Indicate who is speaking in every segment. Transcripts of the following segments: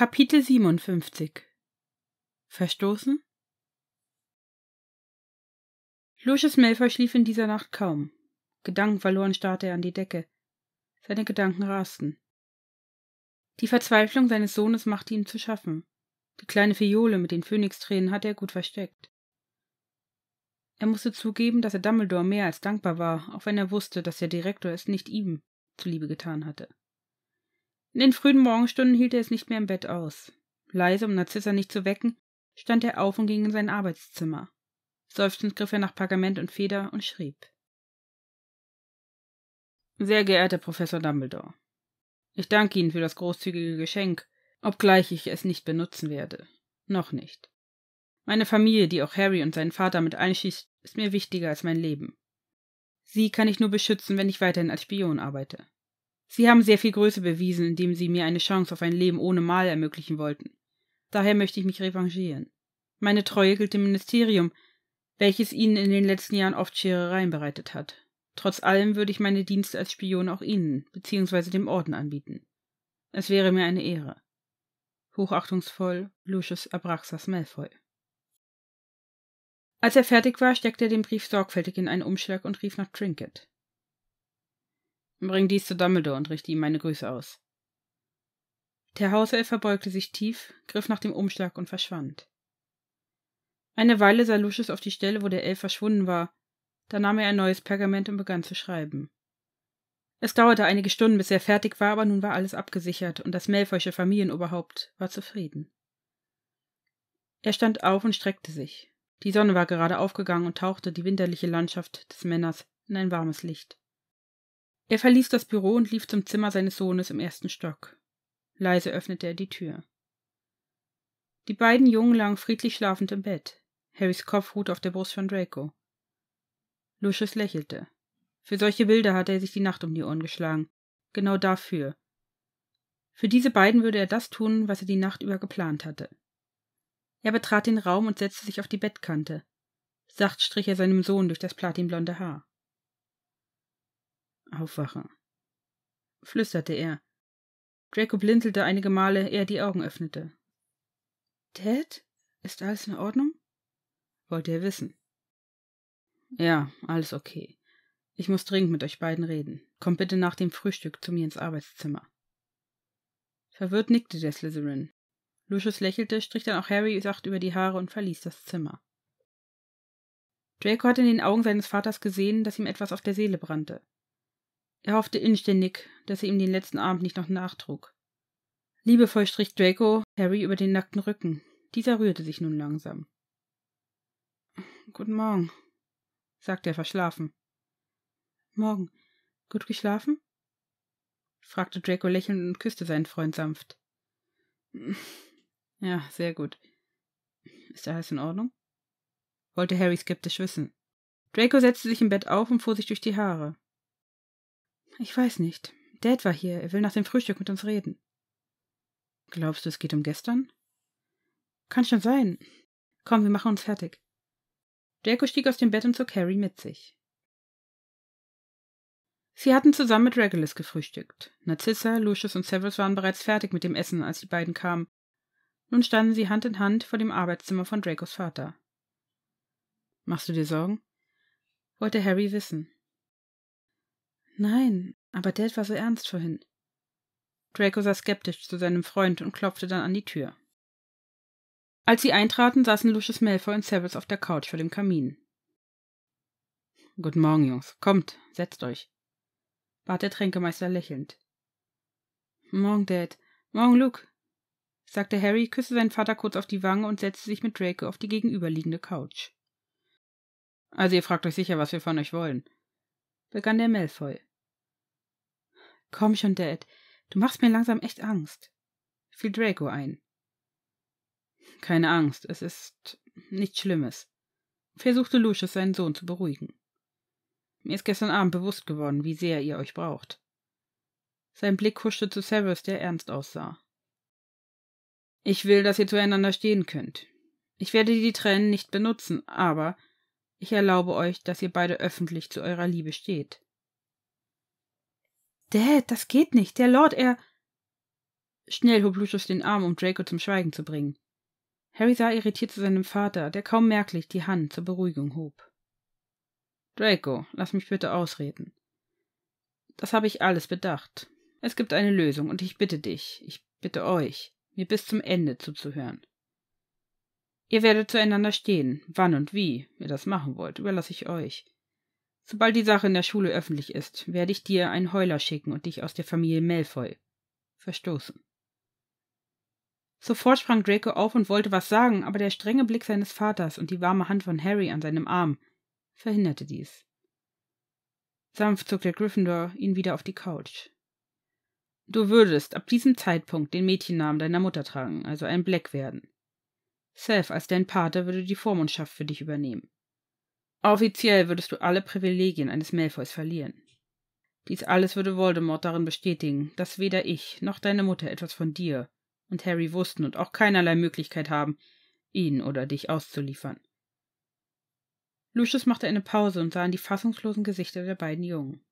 Speaker 1: Kapitel 57 Verstoßen? Lucius Malfoy schlief in dieser Nacht kaum. Gedankenverloren starrte er an die Decke. Seine Gedanken rasten. Die Verzweiflung seines Sohnes machte ihm zu schaffen. Die kleine Fiole mit den Phönixtränen hatte er gut versteckt. Er musste zugeben, dass er Dumbledore mehr als dankbar war, auch wenn er wusste, dass der Direktor es nicht ihm zuliebe getan hatte. In den frühen Morgenstunden hielt er es nicht mehr im Bett aus. Leise, um Narzissa nicht zu wecken, stand er auf und ging in sein Arbeitszimmer. Seufzend griff er nach Pergament und Feder und schrieb. Sehr geehrter Professor Dumbledore, ich danke Ihnen für das großzügige Geschenk, obgleich ich es nicht benutzen werde. Noch nicht. Meine Familie, die auch Harry und seinen Vater mit einschließt, ist mir wichtiger als mein Leben. Sie kann ich nur beschützen, wenn ich weiterhin als Spion arbeite. Sie haben sehr viel Größe bewiesen, indem Sie mir eine Chance auf ein Leben ohne Mal ermöglichen wollten. Daher möchte ich mich revanchieren. Meine Treue gilt dem Ministerium, welches Ihnen in den letzten Jahren oft Scherereien bereitet hat. Trotz allem würde ich meine Dienste als Spion auch Ihnen bzw. dem Orden anbieten. Es wäre mir eine Ehre. Hochachtungsvoll Lucius Abraxas Malfoy. Als er fertig war, steckte er den Brief sorgfältig in einen Umschlag und rief nach Trinket. Bring dies zu Dumbledore und richte ihm meine Grüße aus. Der Hauself verbeugte sich tief, griff nach dem Umschlag und verschwand. Eine Weile sah Lucius auf die Stelle, wo der Elf verschwunden war, da nahm er ein neues Pergament und begann zu schreiben. Es dauerte einige Stunden, bis er fertig war, aber nun war alles abgesichert und das Melfeusche Familienoberhaupt war zufrieden. Er stand auf und streckte sich. Die Sonne war gerade aufgegangen und tauchte die winterliche Landschaft des Männers in ein warmes Licht. Er verließ das Büro und lief zum Zimmer seines Sohnes im ersten Stock. Leise öffnete er die Tür. Die beiden Jungen lagen friedlich schlafend im Bett. Harrys Kopf ruhte auf der Brust von Draco. Lucius lächelte. Für solche Bilder hatte er sich die Nacht um die Ohren geschlagen. Genau dafür. Für diese beiden würde er das tun, was er die Nacht über geplant hatte. Er betrat den Raum und setzte sich auf die Bettkante. Sacht strich er seinem Sohn durch das platinblonde Haar aufwache, flüsterte er. Draco blinzelte einige Male, ehe er die Augen öffnete. Ted, ist alles in Ordnung? wollte er wissen. Ja, alles okay. Ich muss dringend mit euch beiden reden. Kommt bitte nach dem Frühstück zu mir ins Arbeitszimmer. Verwirrt nickte der Slytherin. Lucius lächelte, strich dann auch Harry sacht über die Haare und verließ das Zimmer. Draco hatte in den Augen seines Vaters gesehen, dass ihm etwas auf der Seele brannte. Er hoffte inständig, dass sie ihm den letzten Abend nicht noch nachtrug. Liebevoll strich Draco Harry über den nackten Rücken. Dieser rührte sich nun langsam. Guten Morgen, sagte er verschlafen. Morgen. Gut geschlafen? fragte Draco lächelnd und küsste seinen Freund sanft. Ja, sehr gut. Ist alles in Ordnung? wollte Harry skeptisch wissen. Draco setzte sich im Bett auf und fuhr sich durch die Haare. Ich weiß nicht. Dad war hier. Er will nach dem Frühstück mit uns reden. Glaubst du, es geht um gestern? Kann schon sein. Komm, wir machen uns fertig. Draco stieg aus dem Bett und zog Harry mit sich. Sie hatten zusammen mit Regulus gefrühstückt. Narcissa, Lucius und Severus waren bereits fertig mit dem Essen, als die beiden kamen. Nun standen sie Hand in Hand vor dem Arbeitszimmer von Dracos Vater. Machst du dir Sorgen? wollte Harry wissen. Nein, aber Dad war so ernst vorhin. Draco sah skeptisch zu seinem Freund und klopfte dann an die Tür. Als sie eintraten, saßen Lucius Malfoy und Severus auf der Couch vor dem Kamin. Guten Morgen, Jungs. Kommt, setzt euch, bat der Tränkemeister lächelnd. Morgen, Dad. Morgen, Luke, sagte Harry, küsste seinen Vater kurz auf die Wange und setzte sich mit Draco auf die gegenüberliegende Couch. Also ihr fragt euch sicher, was wir von euch wollen, begann der Malfoy. Komm schon, Dad. Du machst mir langsam echt Angst. Fiel Draco ein. Keine Angst, es ist nichts Schlimmes, versuchte Lucius seinen Sohn zu beruhigen. Mir ist gestern Abend bewusst geworden, wie sehr ihr euch braucht. Sein Blick huschte zu Severus, der ernst aussah. Ich will, dass ihr zueinander stehen könnt. Ich werde die Tränen nicht benutzen, aber ich erlaube euch, dass ihr beide öffentlich zu eurer Liebe steht. Dad, das geht nicht. Der Lord, er. Schnell hob Lucius den Arm, um Draco zum Schweigen zu bringen. Harry sah irritiert zu seinem Vater, der kaum merklich die Hand zur Beruhigung hob. Draco, lass mich bitte ausreden. Das habe ich alles bedacht. Es gibt eine Lösung, und ich bitte dich, ich bitte euch, mir bis zum Ende zuzuhören. Ihr werdet zueinander stehen, wann und wie ihr das machen wollt, überlasse ich euch. Sobald die Sache in der Schule öffentlich ist, werde ich dir einen Heuler schicken und dich aus der Familie Malfoy verstoßen. Sofort sprang Draco auf und wollte was sagen, aber der strenge Blick seines Vaters und die warme Hand von Harry an seinem Arm verhinderte dies. Sanft zog der Gryffindor ihn wieder auf die Couch. Du würdest ab diesem Zeitpunkt den Mädchennamen deiner Mutter tragen, also ein Black werden. Self als dein Pater würde die Vormundschaft für dich übernehmen. Offiziell würdest du alle Privilegien eines Malfoys verlieren. Dies alles würde Voldemort darin bestätigen, dass weder ich noch deine Mutter etwas von dir und Harry wussten und auch keinerlei Möglichkeit haben, ihn oder dich auszuliefern. Lucius machte eine Pause und sah in die fassungslosen Gesichter der beiden Jungen.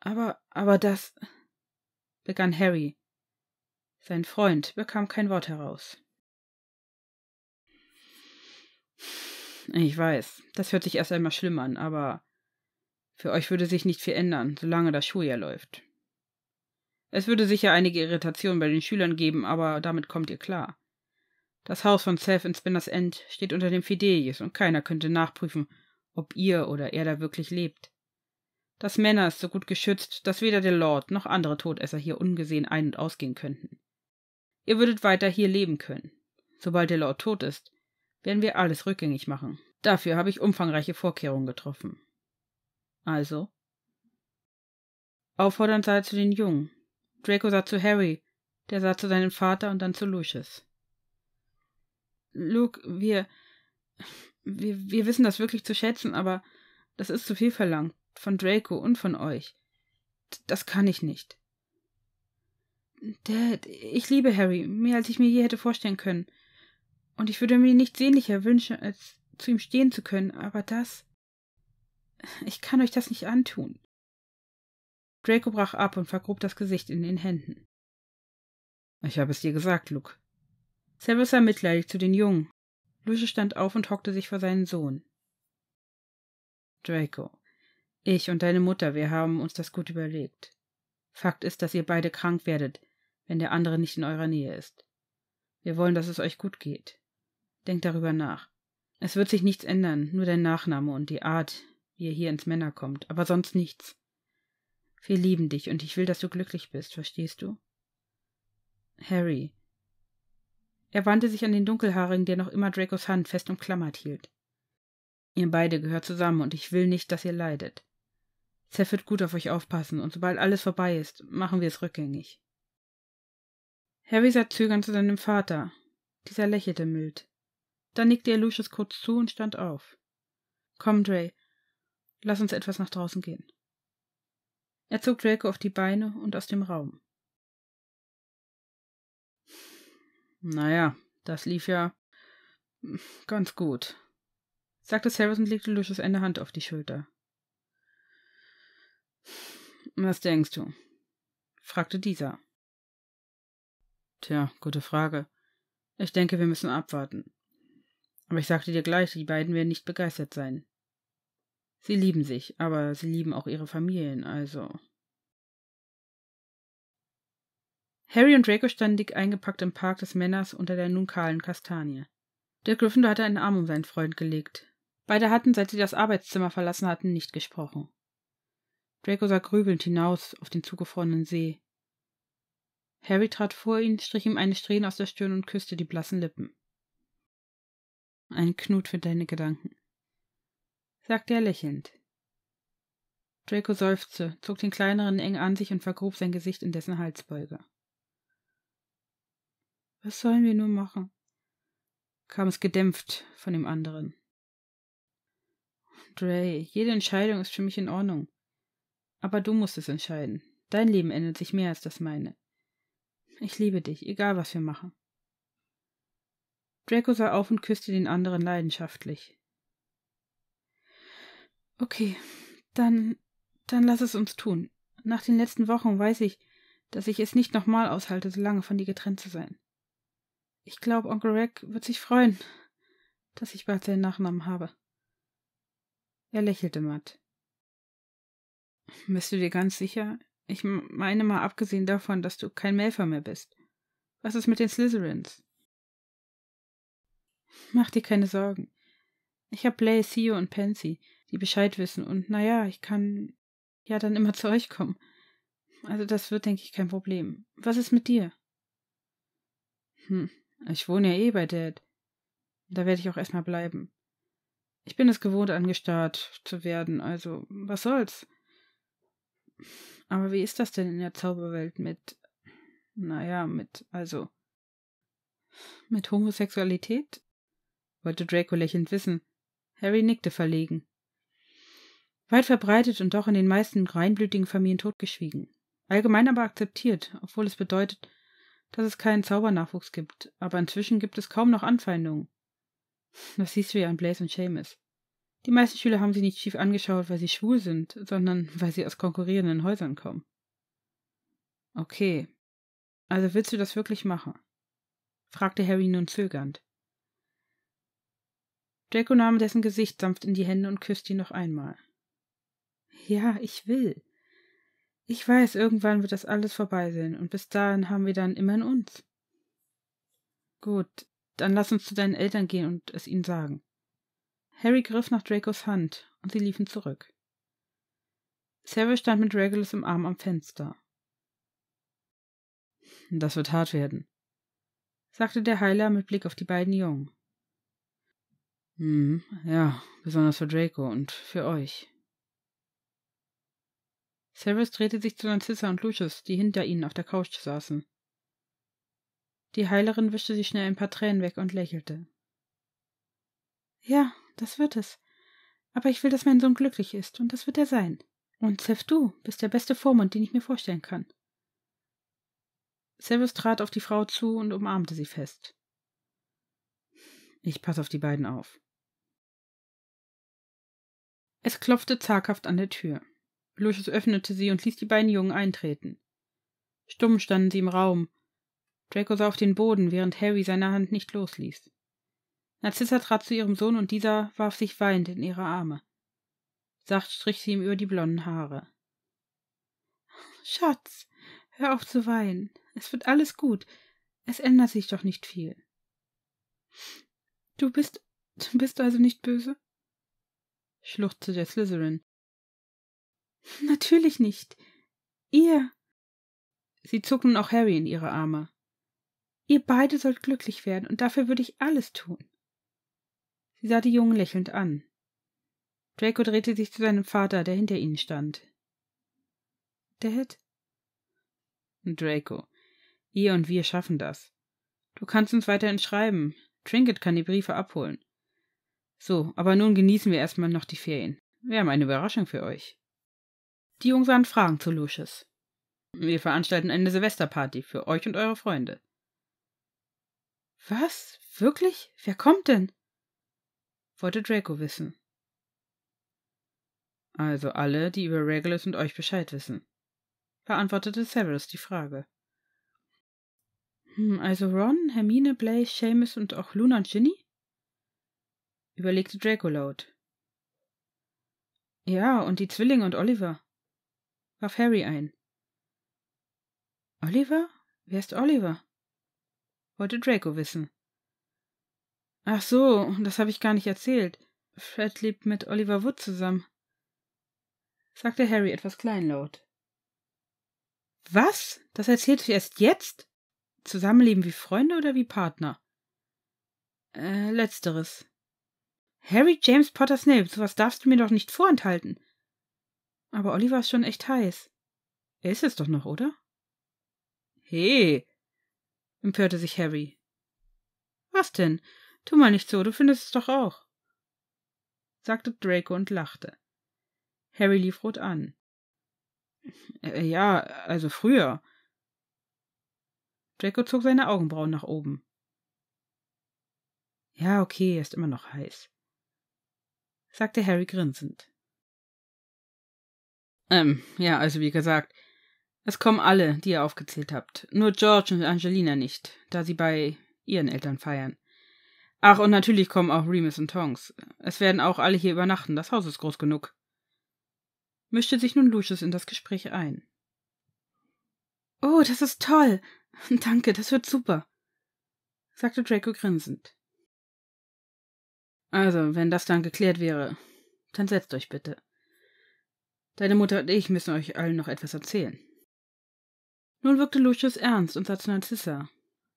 Speaker 1: Aber, aber das, begann Harry. Sein Freund bekam kein Wort heraus. Ich weiß, das hört sich erst einmal schlimm an, aber für euch würde sich nicht viel ändern, solange das Schuljahr läuft. Es würde sicher einige Irritationen bei den Schülern geben, aber damit kommt ihr klar. Das Haus von Seth in Spinners End steht unter dem Fidelius und keiner könnte nachprüfen, ob ihr oder er da wirklich lebt. Das Männer ist so gut geschützt, dass weder der Lord noch andere Todesser hier ungesehen ein- und ausgehen könnten. Ihr würdet weiter hier leben können. Sobald der Lord tot ist, werden wir alles rückgängig machen. Dafür habe ich umfangreiche Vorkehrungen getroffen. Also? Auffordernd sah er zu den Jungen. Draco sah zu Harry, der sah zu seinem Vater und dann zu Lucius. Luke, wir, wir, wir wissen das wirklich zu schätzen, aber das ist zu viel verlangt. Von Draco und von euch. Das kann ich nicht. Dad, ich liebe Harry, mehr als ich mir je hätte vorstellen können und ich würde mir nichts sehnlicher wünschen, als zu ihm stehen zu können, aber das. Ich kann euch das nicht antun. Draco brach ab und vergrub das Gesicht in den Händen. Ich habe es dir gesagt, Luke. Servus sah mitleidig zu den Jungen. Lucius stand auf und hockte sich vor seinen Sohn. Draco, ich und deine Mutter, wir haben uns das gut überlegt. Fakt ist, dass ihr beide krank werdet, wenn der andere nicht in eurer Nähe ist. Wir wollen, dass es euch gut geht. Denk darüber nach. Es wird sich nichts ändern, nur dein Nachname und die Art, wie ihr hier ins Männer kommt, aber sonst nichts. Wir lieben dich und ich will, dass du glücklich bist, verstehst du? Harry. Er wandte sich an den Dunkelhaarigen, der noch immer Dracos Hand fest umklammert hielt. Ihr beide gehört zusammen und ich will nicht, dass ihr leidet. Seth wird gut auf euch aufpassen und sobald alles vorbei ist, machen wir es rückgängig. Harry sah zögernd zu seinem Vater. Dieser lächelte mild. Dann nickte er Lucius kurz zu und stand auf. Komm, Dre, lass uns etwas nach draußen gehen. Er zog Draco auf die Beine und aus dem Raum. Naja, das lief ja ganz gut, sagte Sarah und legte Lucius eine Hand auf die Schulter. Was denkst du? fragte dieser. Tja, gute Frage. Ich denke, wir müssen abwarten. Aber ich sagte dir gleich, die beiden werden nicht begeistert sein. Sie lieben sich, aber sie lieben auch ihre Familien, also. Harry und Draco standen dick eingepackt im Park des Männers unter der nun kahlen Kastanie. Der Gryffindor hatte einen Arm um seinen Freund gelegt. Beide hatten, seit sie das Arbeitszimmer verlassen hatten, nicht gesprochen. Draco sah grübelnd hinaus auf den zugefrorenen See. Harry trat vor ihn, strich ihm eine Strähne aus der Stirn und küsste die blassen Lippen. Ein Knut für deine Gedanken, sagte er lächelnd. Draco seufzte, zog den kleineren eng an sich und vergrub sein Gesicht in dessen Halsbeuge. Was sollen wir nur machen? kam es gedämpft von dem anderen. Dre, jede Entscheidung ist für mich in Ordnung. Aber du musst es entscheiden. Dein Leben ändert sich mehr als das meine. Ich liebe dich, egal was wir machen. Draco sah auf und küsste den anderen leidenschaftlich. Okay, dann, dann lass es uns tun. Nach den letzten Wochen weiß ich, dass ich es nicht nochmal aushalte, so lange von dir getrennt zu sein. Ich glaube, Onkel Rack wird sich freuen, dass ich bald seinen Nachnamen habe. Er lächelte matt. Bist du dir ganz sicher? Ich meine mal abgesehen davon, dass du kein Melfer mehr bist. Was ist mit den Slytherins? Mach dir keine Sorgen. Ich hab Blaze, Theo und Pansy, die Bescheid wissen und naja, ich kann ja dann immer zu euch kommen. Also das wird, denke ich, kein Problem. Was ist mit dir? Hm, ich wohne ja eh bei Dad. Da werde ich auch erstmal bleiben. Ich bin es gewohnt, angestarrt zu werden, also was soll's? Aber wie ist das denn in der Zauberwelt mit, naja, mit, also, mit Homosexualität? wollte Draco lächelnd wissen. Harry nickte verlegen. Weit verbreitet und doch in den meisten reinblütigen Familien totgeschwiegen. Allgemein aber akzeptiert, obwohl es bedeutet, dass es keinen Zaubernachwuchs gibt, aber inzwischen gibt es kaum noch Anfeindungen. Was siehst du ja an Blaze und Seamus. Die meisten Schüler haben sie nicht schief angeschaut, weil sie schwul sind, sondern weil sie aus konkurrierenden Häusern kommen. Okay. Also willst du das wirklich machen? fragte Harry nun zögernd. Draco nahm dessen Gesicht sanft in die Hände und küsste ihn noch einmal. Ja, ich will. Ich weiß, irgendwann wird das alles vorbei sein, und bis dahin haben wir dann immerhin uns. Gut, dann lass uns zu deinen Eltern gehen und es ihnen sagen. Harry griff nach Dracos Hand, und sie liefen zurück. Sarah stand mit Regulus im Arm am Fenster. Das wird hart werden, sagte der Heiler mit Blick auf die beiden Jungen. Hm, ja, besonders für Draco und für euch. Severus drehte sich zu Narcissa und Lucius, die hinter ihnen auf der Couch saßen. Die Heilerin wischte sich schnell ein paar Tränen weg und lächelte. Ja, das wird es. Aber ich will, dass mein Sohn glücklich ist, und das wird er sein. Und Seth, du bist der beste Vormund, den ich mir vorstellen kann. Severus trat auf die Frau zu und umarmte sie fest. Ich passe auf die beiden auf. Es klopfte zaghaft an der Tür. Lucius öffnete sie und ließ die beiden Jungen eintreten. Stumm standen sie im Raum. Draco sah auf den Boden, während Harry seine Hand nicht losließ. Narzissa trat zu ihrem Sohn und dieser warf sich weinend in ihre Arme. Sacht strich sie ihm über die blonden Haare. Schatz, hör auf zu weinen. Es wird alles gut. Es ändert sich doch nicht viel. Du bist, du bist also nicht böse? schluchzte der Slytherin. Natürlich nicht. Ihr. Sie zog nun auch Harry in ihre Arme. Ihr beide sollt glücklich werden, und dafür würde ich alles tun. Sie sah die Jungen lächelnd an. Draco drehte sich zu seinem Vater, der hinter ihnen stand. Dad? Draco, ihr und wir schaffen das. Du kannst uns weiterhin schreiben. Trinket kann die Briefe abholen. So, aber nun genießen wir erstmal noch die Ferien. Wir haben eine Überraschung für euch. Die Jungs haben Fragen zu Lucius. Wir veranstalten eine Silvesterparty für euch und eure Freunde. Was? Wirklich? Wer kommt denn? wollte Draco wissen. Also alle, die über Regulus und euch Bescheid wissen, beantwortete Severus die Frage. Hm, also Ron, Hermine, Blaze, Seamus und auch Luna und Ginny? überlegte Draco laut. Ja, und die Zwillinge und Oliver, warf Harry ein. Oliver? Wer ist Oliver? wollte Draco wissen. Ach so, das habe ich gar nicht erzählt. Fred lebt mit Oliver Wood zusammen, sagte Harry etwas kleinlaut. Was? Das erzählst du erst jetzt? Zusammenleben wie Freunde oder wie Partner? Äh, letzteres, Harry James Potter Snape, sowas darfst du mir doch nicht vorenthalten. Aber Oliver ist schon echt heiß. Er ist es doch noch, oder? He, empörte sich Harry. Was denn? Tu mal nicht so, du findest es doch auch, sagte Draco und lachte. Harry lief rot an. Äh, ja, also früher. Draco zog seine Augenbrauen nach oben. Ja, okay, er ist immer noch heiß sagte Harry grinsend. Ähm, ja, also wie gesagt, es kommen alle, die ihr aufgezählt habt. Nur George und Angelina nicht, da sie bei ihren Eltern feiern. Ach, und natürlich kommen auch Remus und Tongs. Es werden auch alle hier übernachten, das Haus ist groß genug. Mischte sich nun Lucius in das Gespräch ein. Oh, das ist toll. Danke, das wird super, sagte Draco grinsend. Also, wenn das dann geklärt wäre, dann setzt euch bitte. Deine Mutter und ich müssen euch allen noch etwas erzählen. Nun wirkte Lucius ernst und sah zu Narcissa.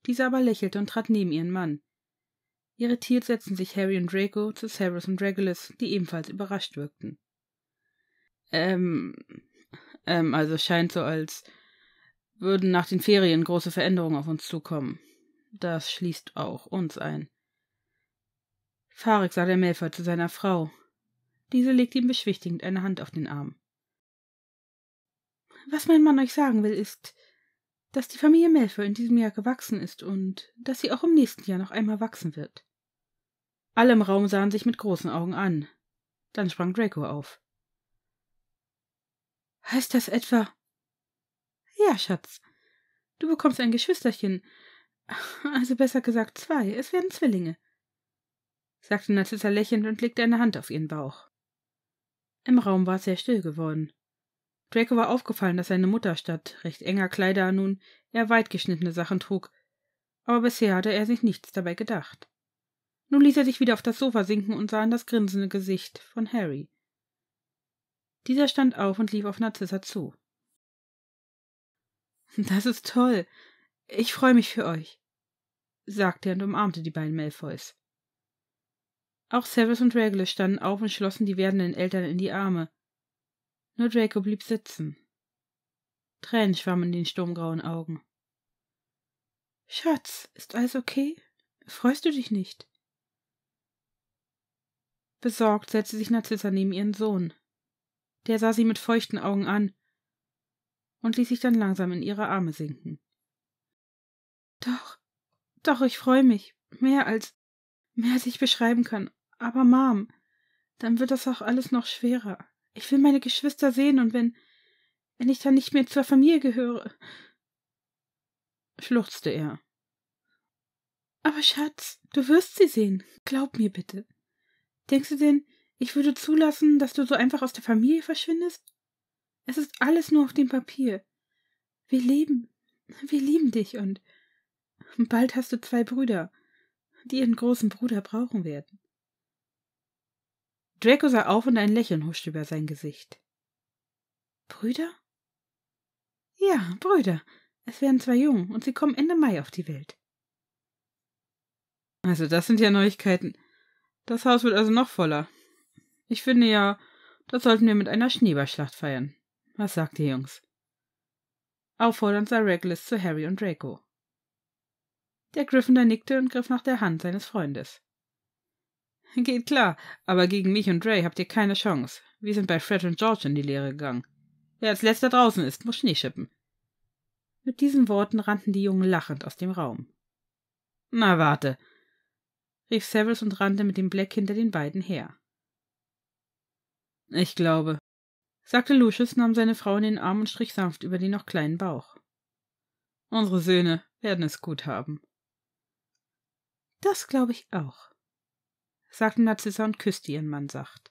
Speaker 1: Diese aber lächelte und trat neben ihren Mann. Irritiert setzten sich Harry und Draco zu Severus und Regulus, die ebenfalls überrascht wirkten. Ähm, ähm, also scheint so, als würden nach den Ferien große Veränderungen auf uns zukommen. Das schließt auch uns ein. Farik sah der Melford zu seiner Frau. Diese legte ihm beschwichtigend eine Hand auf den Arm. Was mein Mann euch sagen will, ist, dass die Familie Melford in diesem Jahr gewachsen ist und dass sie auch im nächsten Jahr noch einmal wachsen wird. Alle im Raum sahen sich mit großen Augen an. Dann sprang Draco auf. Heißt das etwa? Ja, Schatz. Du bekommst ein Geschwisterchen. Also besser gesagt zwei. Es werden Zwillinge sagte Natita lächelnd und legte eine Hand auf ihren Bauch. Im Raum war es sehr still geworden. Draco war aufgefallen, dass seine Mutter statt recht enger Kleider nun eher weitgeschnittene Sachen trug, aber bisher hatte er sich nichts dabei gedacht. Nun ließ er sich wieder auf das Sofa sinken und sah in das grinsende Gesicht von Harry. Dieser stand auf und lief auf Narzissa zu. Das ist toll. Ich freue mich für euch, sagte er und umarmte die beiden Malfoys. Auch Severus und Regulus standen auf und schlossen die werdenden Eltern in die Arme. Nur Draco blieb sitzen. Tränen schwammen in den sturmgrauen Augen. Schatz, ist alles okay? Freust du dich nicht? Besorgt setzte sich Narzissa neben ihren Sohn. Der sah sie mit feuchten Augen an und ließ sich dann langsam in ihre Arme sinken. Doch, doch, ich freue mich, mehr als, mehr als ich beschreiben kann, aber Mom, dann wird das auch alles noch schwerer. Ich will meine Geschwister sehen und wenn, wenn ich dann nicht mehr zur Familie gehöre, schluchzte er. Aber Schatz, du wirst sie sehen. Glaub mir bitte. Denkst du denn, ich würde zulassen, dass du so einfach aus der Familie verschwindest? Es ist alles nur auf dem Papier. Wir leben. Wir lieben dich und bald hast du zwei Brüder, die ihren großen Bruder brauchen werden. Draco sah auf und ein Lächeln huschte über sein Gesicht. Brüder? Ja, Brüder. Es werden zwei Jungen und sie kommen Ende Mai auf die Welt. Also, das sind ja Neuigkeiten. Das Haus wird also noch voller. Ich finde ja, das sollten wir mit einer Schneeballschlacht feiern. Was sagt ihr, Jungs? Auffordernd sah Regulus zu Harry und Draco. Der Gryffindor nickte und griff nach der Hand seines Freundes. Geht klar, aber gegen mich und Ray habt ihr keine Chance. Wir sind bei Fred und George in die Lehre gegangen. Wer als letzter draußen ist, muss Schnee schippen. Mit diesen Worten rannten die Jungen lachend aus dem Raum. Na, warte, rief Severus und rannte mit dem Black hinter den beiden her. Ich glaube, sagte Lucius, nahm seine Frau in den Arm und strich sanft über den noch kleinen Bauch. Unsere Söhne werden es gut haben. Das glaube ich auch, sagte Narzissa und küsste ihren Mann sacht.